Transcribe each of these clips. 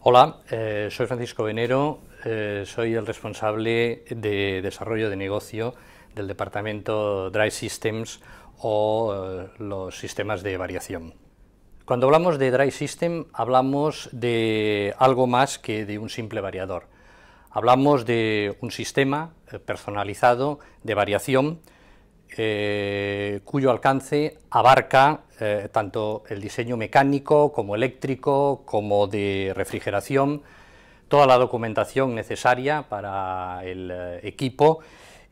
Hola, eh, soy Francisco Venero, eh, soy el responsable de desarrollo de negocio del departamento Drive Systems o eh, los sistemas de variación. Cuando hablamos de Drive System hablamos de algo más que de un simple variador. Hablamos de un sistema personalizado de variación eh, cuyo alcance abarca eh, tanto el diseño mecánico como eléctrico, como de refrigeración, toda la documentación necesaria para el eh, equipo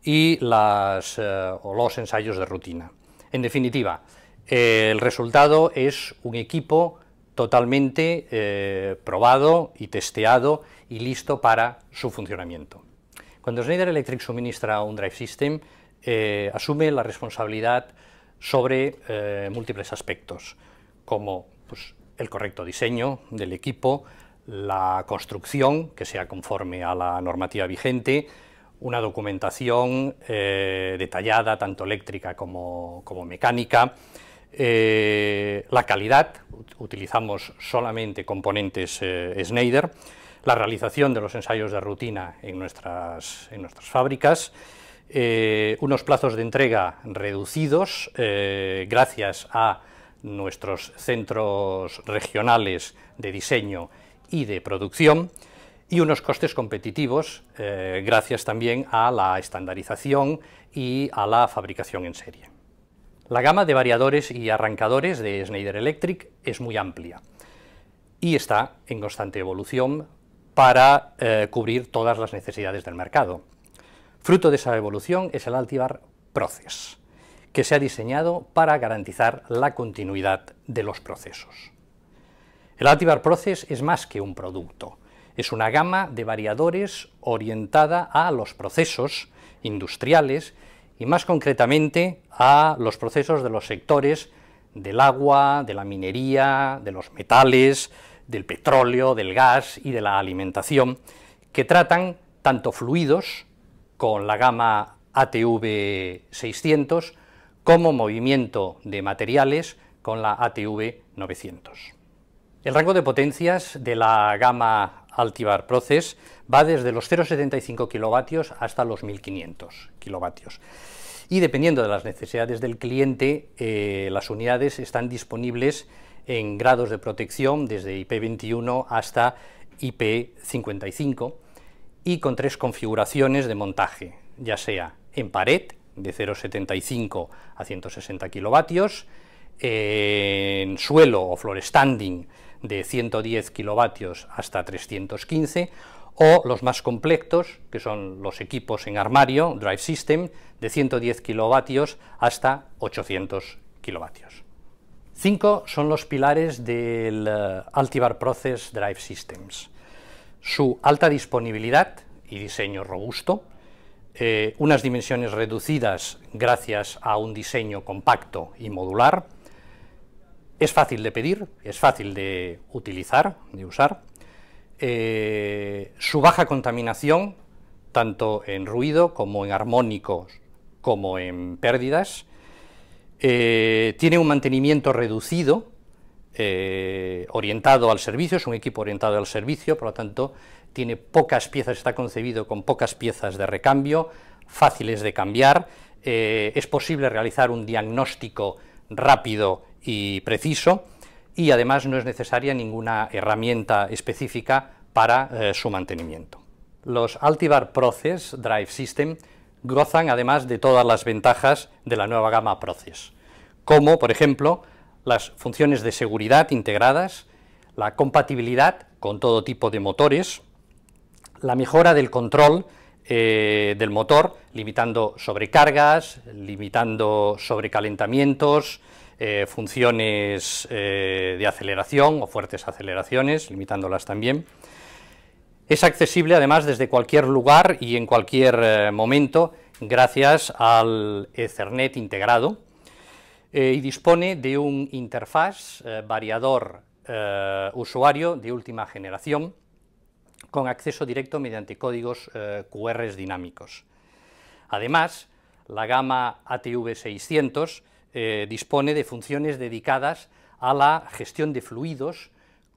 y los ensayos de rutina. En definitiva, el resultado es un equipo totalmente probado y testeado y listo para su funcionamiento. Cuando Schneider Electric suministra un drive system, eh, asume la responsabilidad sobre eh, múltiples aspectos, como pues, el correcto diseño del equipo, la construcción que sea conforme a la normativa vigente, una documentación eh, detallada, tanto eléctrica como, mecánica, la calidad, utilizamos solamente componentes Schneider, la realización de los ensayos de rutina en nuestras fábricas, eh, unos plazos de entrega reducidos eh, gracias a nuestros centros regionales de diseño y de producción y unos costes competitivos eh, gracias también a la estandarización y a la fabricación en serie. La gama de variadores y arrancadores de Schneider Electric es muy amplia y está en constante evolución para cubrir todas las necesidades del mercado. Fruto de esa evolución es el Altivar Process, que se ha diseñado para garantizar la continuidad de los procesos. El Altivar Process es más que un producto, es una gama de variadores orientada a los procesos industriales y más concretamente a los procesos de los sectores del agua, de la minería, de los metales, del petróleo, del gas y de la alimentación, que tratan tanto fluidos con la gama ATV 600 como movimiento de materiales con la ATV 900. El rango de potencias de la gama Altivar Process va desde los 0,75 kW hasta los 1500 kW Y dependiendo de las necesidades del cliente, eh, las unidades están disponibles en grados de protección desde IP21 hasta IP55 y con tres configuraciones de montaje, ya sea en pared, de 0,75 a 160 kilovatios, en suelo o floor standing de 110 kilovatios hasta 315, o los más completos, que son los equipos en armario, Drive System, de 110 kilovatios hasta 800 kilovatios. Cinco son los pilares del eh, Altivar Process Drive Systems su alta disponibilidad y diseño robusto, eh, unas dimensiones reducidas gracias a un diseño compacto y modular, es fácil de pedir, es fácil de utilizar, de usar, eh, su baja contaminación, tanto en ruido como en armónicos, como en pérdidas, eh, tiene un mantenimiento reducido eh, orientado al servicio, es un equipo orientado al servicio, por lo tanto, tiene pocas piezas, está concebido con pocas piezas de recambio, fáciles de cambiar, eh, es posible realizar un diagnóstico rápido y preciso, y además no es necesaria ninguna herramienta específica para eh, su mantenimiento. Los Altivar Process Drive System gozan además de todas las ventajas de la nueva gama Process, como por ejemplo las funciones de seguridad integradas, la compatibilidad con todo tipo de motores, la mejora del control eh, del motor, limitando sobrecargas, limitando sobrecalentamientos, eh, funciones eh, de aceleración o fuertes aceleraciones, limitándolas también. Es accesible además desde cualquier lugar y en cualquier momento gracias al Ethernet integrado, eh, y dispone de un interfaz eh, variador eh, usuario de última generación con acceso directo mediante códigos QR dinámicos. Además, la gama ATV600 dispone de funciones dedicadas a la gestión de fluidos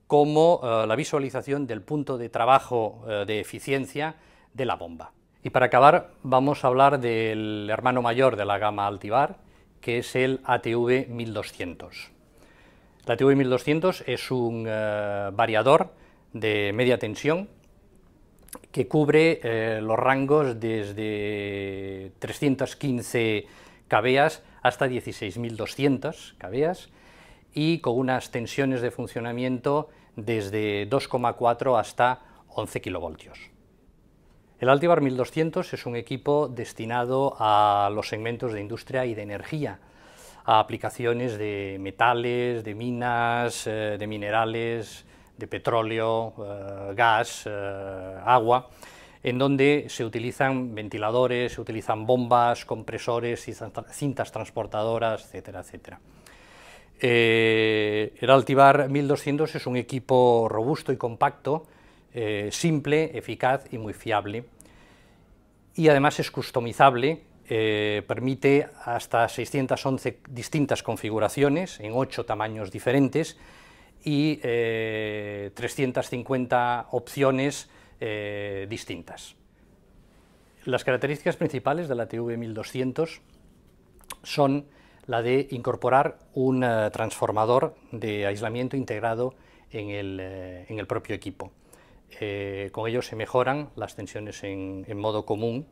como la visualización del punto de trabajo de eficiencia de la bomba. Y para acabar, vamos a hablar del hermano mayor de la gama Altivar, que es el ATV 1200. El ATV 1200 es un eh, variador de media tensión que cubre eh, los rangos desde 315 KB hasta 16.200 KB y con unas tensiones de funcionamiento desde 2,4 hasta 11 kilovoltios. El Altivar 1200 es un equipo destinado a los segmentos de industria y de energía, a aplicaciones de metales, de minas, eh, de minerales, de petróleo, eh, gas, eh, agua, en donde se utilizan ventiladores, se utilizan bombas, compresores, cintas transportadoras, etcétera, etcétera. el Altivar 1200 es un equipo robusto y compacto eh, simple, eficaz y muy fiable. Y además es customizable, eh, permite hasta 611 distintas configuraciones en 8 tamaños diferentes y 350 eh, opciones distintas. Las características principales de la TV1200 son la de incorporar un transformador de aislamiento integrado en el propio equipo. Eh, con ello se mejoran las tensiones en, modo común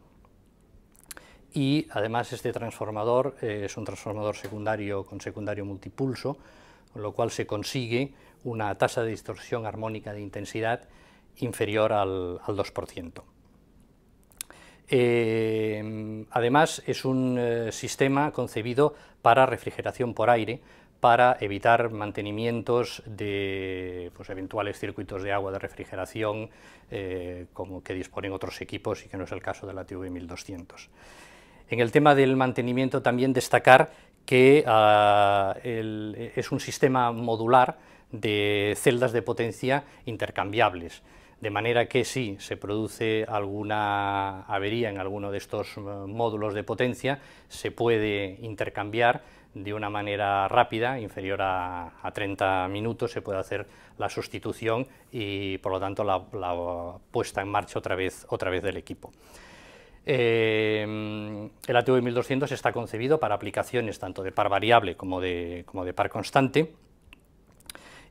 y además este transformador eh, es un transformador secundario con secundario multipulso, con lo cual se consigue una tasa de distorsión armónica de intensidad inferior al, 2%. Eh, además es un sistema concebido para refrigeración por aire, para evitar mantenimientos de pues, eventuales circuitos de agua de refrigeración eh, como que disponen otros equipos y que no es el caso de la TV1200. En el tema del mantenimiento también destacar que ah, es un sistema modular de celdas de potencia intercambiables, de manera que si se produce alguna avería en alguno de estos eh, módulos de potencia, se puede intercambiar de una manera rápida, inferior a, 30 minutos, se puede hacer la sustitución y por lo tanto la, puesta en marcha otra vez, del equipo. Eh, el ATV 1200 está concebido para aplicaciones tanto de par variable como de, par constante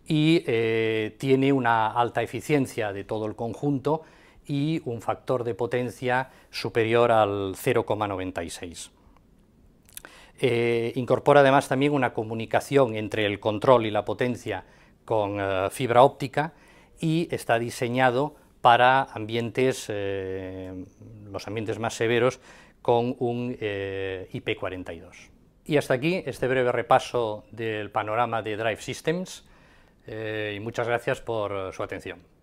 y eh, tiene una alta eficiencia de todo el conjunto y un factor de potencia superior al 0,96. Eh, incorpora además también una comunicación entre el control y la potencia con eh, fibra óptica y está diseñado para ambientes, eh, los ambientes más severos con un IP42. Y hasta aquí este breve repaso del panorama de Drive Systems y muchas gracias por su atención.